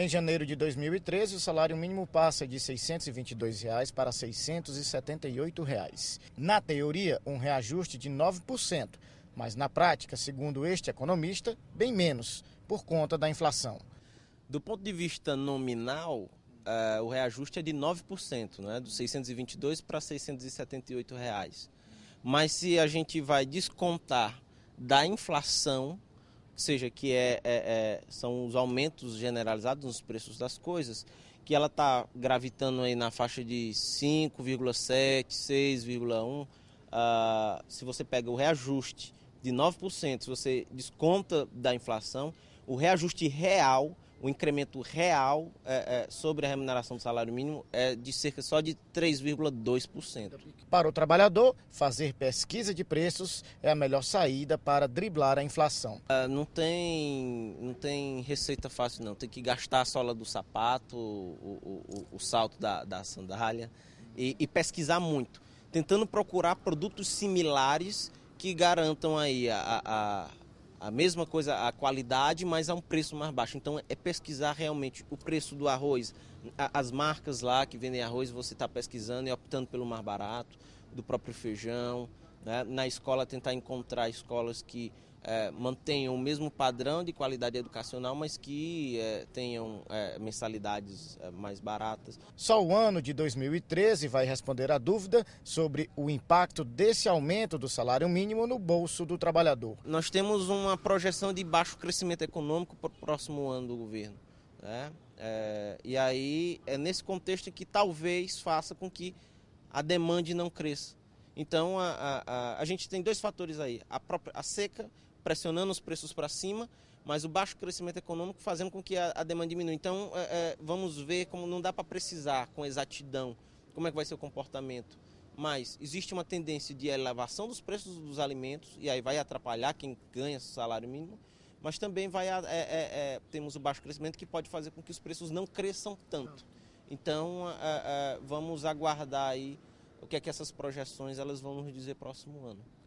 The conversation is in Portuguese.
Em janeiro de 2013, o salário mínimo passa de R$ 622 reais para R$ 678. Reais. Na teoria, um reajuste de 9%, mas na prática, segundo este economista, bem menos, por conta da inflação. Do ponto de vista nominal, uh, o reajuste é de 9%, né, dos 622 para 678 reais. Mas se a gente vai descontar da inflação, seja que é, é, é, são os aumentos generalizados nos preços das coisas, que ela está gravitando aí na faixa de 5,7, 6,1. Uh, se você pega o reajuste de 9%, se você desconta da inflação, o reajuste real o incremento real é, é, sobre a remuneração do salário mínimo é de cerca só de 3,2%. Para o trabalhador, fazer pesquisa de preços é a melhor saída para driblar a inflação. Ah, não, tem, não tem receita fácil, não. Tem que gastar a sola do sapato, o, o, o salto da, da sandália e, e pesquisar muito, tentando procurar produtos similares que garantam aí a, a a mesma coisa, a qualidade, mas a um preço mais baixo. Então é pesquisar realmente o preço do arroz, as marcas lá que vendem arroz, você está pesquisando e optando pelo mais barato, do próprio feijão, né? na escola tentar encontrar escolas que é, mantenham o mesmo padrão de qualidade educacional, mas que é, tenham é, mensalidades é, mais baratas. Só o ano de 2013 vai responder à dúvida sobre o impacto desse aumento do salário mínimo no bolso do trabalhador. Nós temos uma projeção de baixo crescimento econômico para o próximo ano do governo. Né? É, e aí é nesse contexto que talvez faça com que a demanda não cresça. Então a, a, a, a gente tem dois fatores aí: a, própria, a seca pressionando os preços para cima, mas o baixo crescimento econômico fazendo com que a, a demanda diminua. Então é, é, vamos ver como não dá para precisar com exatidão como é que vai ser o comportamento. Mas existe uma tendência de elevação dos preços dos alimentos, e aí vai atrapalhar quem ganha salário mínimo, mas também vai é, é, é, temos o baixo crescimento que pode fazer com que os preços não cresçam tanto. Então é, é, vamos aguardar aí o que é que essas projeções elas vão nos dizer próximo ano.